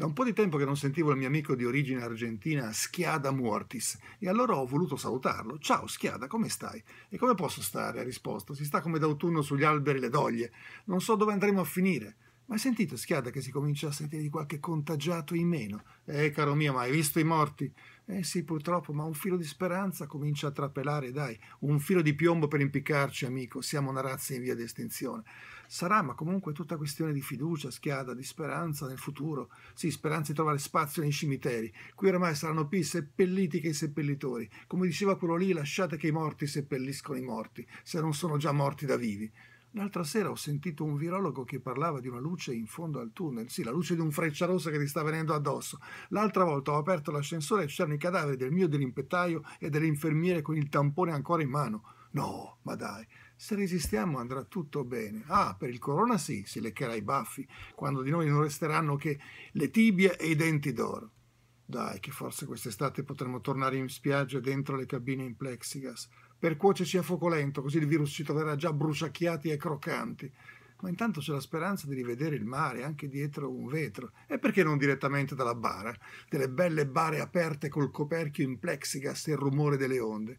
Da un po' di tempo che non sentivo il mio amico di origine argentina Schiada Muortis, e allora ho voluto salutarlo. Ciao Schiada, come stai? E come posso stare? ha risposto. Si sta come d'autunno sugli alberi le doglie. Non so dove andremo a finire. Ma hai sentito, Schiada, che si comincia a sentire di qualche contagiato in meno? Eh, caro mio, ma hai visto i morti? Eh sì, purtroppo, ma un filo di speranza comincia a trapelare, dai. Un filo di piombo per impiccarci, amico. Siamo una razza in via di estinzione. Sarà, ma comunque, tutta questione di fiducia, Schiada, di speranza nel futuro. Sì, speranza di trovare spazio nei cimiteri. Qui ormai saranno più i seppelliti che i seppellitori. Come diceva quello lì, lasciate che i morti seppelliscono i morti, se non sono già morti da vivi. L'altra sera ho sentito un virologo che parlava di una luce in fondo al tunnel, sì, la luce di un frecciarossa che ti sta venendo addosso. L'altra volta ho aperto l'ascensore e c'erano i cadaveri del mio dell'impettaio e delle infermiere con il tampone ancora in mano. No, ma dai, se resistiamo andrà tutto bene. Ah, per il corona sì, si leccherà i baffi, quando di noi non resteranno che le tibie e i denti d'oro. Dai, che forse quest'estate potremo tornare in spiaggia dentro le cabine in plexigas per cuocerci a fuoco lento, così il virus ci troverà già bruciacchiati e croccanti. Ma intanto c'è la speranza di rivedere il mare anche dietro un vetro. E perché non direttamente dalla bara? Delle belle bare aperte col coperchio in plexigas e il rumore delle onde.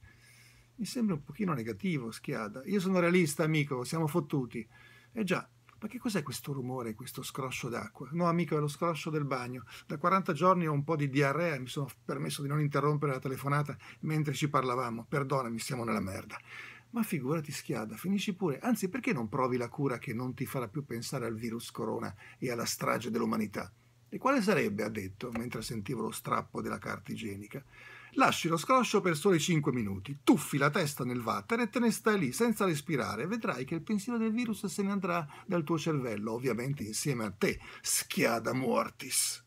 Mi sembra un pochino negativo, schiada. Io sono realista, amico, siamo fottuti. E eh già, ma che cos'è questo rumore, questo scroscio d'acqua? No, amico, è lo scroscio del bagno. Da 40 giorni ho un po' di diarrea e mi sono permesso di non interrompere la telefonata mentre ci parlavamo. Perdonami, siamo nella merda. Ma figurati schiada, finisci pure. Anzi, perché non provi la cura che non ti farà più pensare al virus corona e alla strage dell'umanità? E quale sarebbe? ha detto, mentre sentivo lo strappo della carta igienica. Lasci lo scroscio per soli 5 minuti, tuffi la testa nel vatter e te ne stai lì senza respirare. Vedrai che il pensiero del virus se ne andrà dal tuo cervello, ovviamente insieme a te, schiada mortis.